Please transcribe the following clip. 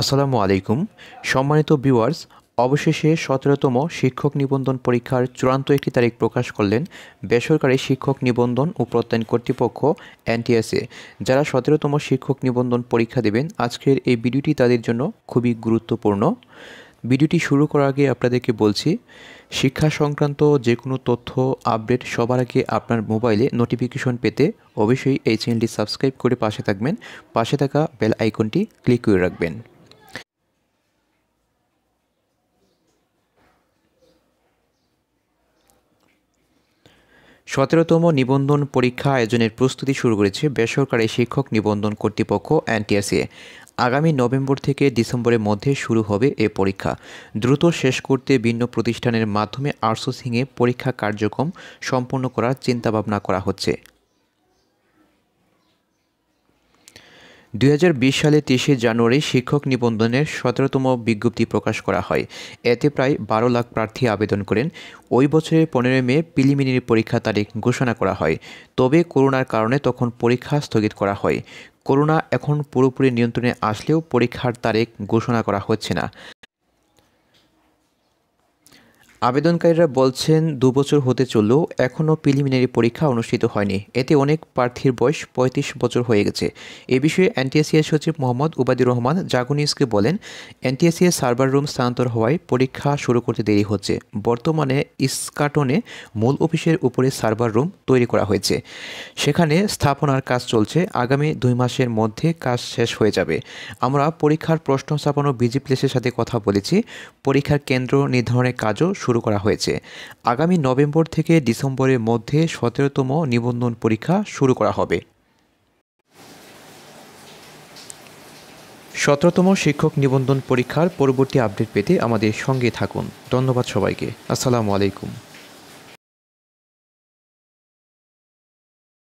আসসালামু আলাইকুম সম্মানিত ভিউয়ার্স অবশেষে সতেরোতম শিক্ষক নিবন্ধন পরীক্ষার চূড়ান্ত একটি তারিখ প্রকাশ করলেন বেসরকারি শিক্ষক নিবন্ধন ও প্রত্যয়ন কর্তৃপক্ষ এনটিএসএ যারা সতেরোতম শিক্ষক নিবন্ধন পরীক্ষা দেবেন আজকের এই ভিডিওটি তাদের জন্য খুবই গুরুত্বপূর্ণ ভিডিওটি শুরু করার আগে আপনাদেরকে বলছি শিক্ষা সংক্রান্ত যে কোনো তথ্য আপডেট সবার আগে আপনার মোবাইলে নোটিফিকেশন পেতে অবশ্যই এই চ্যানেলটি সাবস্ক্রাইব করে পাশে থাকবেন পাশে থাকা বেল আইকনটি ক্লিক করে রাখবেন সতেরোতম নিবন্ধন পরীক্ষা আয়োজনের প্রস্তুতি শুরু করেছে বেসরকারি শিক্ষক নিবন্ধন কর্তৃপক্ষ এনটিএসএ আগামী নভেম্বর থেকে ডিসেম্বরের মধ্যে শুরু হবে এ পরীক্ষা দ্রুত শেষ করতে ভিন্ন প্রতিষ্ঠানের মাধ্যমে সিংয়ে পরীক্ষা কার্যক্রম সম্পন্ন করার চিন্তাভাবনা করা হচ্ছে দুই সালে তেইশে জানুয়ারি শিক্ষক নিবন্ধনের সতেরোতম বিজ্ঞপ্তি প্রকাশ করা হয় এতে প্রায় বারো লাখ প্রার্থী আবেদন করেন ওই বছরের পনেরোই মে প্রিলিমিনারি পরীক্ষা তারিখ ঘোষণা করা হয় তবে করোনার কারণে তখন পরীক্ষা স্থগিত করা হয় করোনা এখন পুরোপুরি নিয়ন্ত্রণে আসলেও পরীক্ষার তারিখ ঘোষণা করা হচ্ছে না আবেদনকারীরা বলছেন দু বছর হতে চললেও এখনও প্রিলিমিনারি পরীক্ষা অনুষ্ঠিত হয়নি এতে অনেক প্রার্থীর বয়স পঁয়ত্রিশ বছর হয়ে গেছে এ বিষয়ে এনটিএসিএ সচিব মোহাম্মদ উবাদি রহমান জাগুনিসকে বলেন এনটিএসিএ সার্ভার রুম স্থানান্তর হওয়ায় পরীক্ষা শুরু করতে দেরি হচ্ছে বর্তমানে ইস্কাটনে মূল অফিসের উপরে সার্ভার রুম তৈরি করা হয়েছে সেখানে স্থাপনার কাজ চলছে আগামী দুই মাসের মধ্যে কাজ শেষ হয়ে যাবে আমরা পরীক্ষার প্রশ্ন স্থাপন ও বিজি প্লেসের সাথে কথা বলেছি পরীক্ষার কেন্দ্র নির্ধারণের কাজও শুরু করা হয়েছে আগামী নভেম্বর থেকে ডিসেম্বরের মধ্যে সতেরোতম নিবন্ধন পরীক্ষা শুরু করা হবে সতেরোতম শিক্ষক নিবন্ধন পরীক্ষার পরবর্তী আপডেট পেতে আমাদের সঙ্গে থাকুন ধন্যবাদ সবাইকে আসসালামু আলাইকুম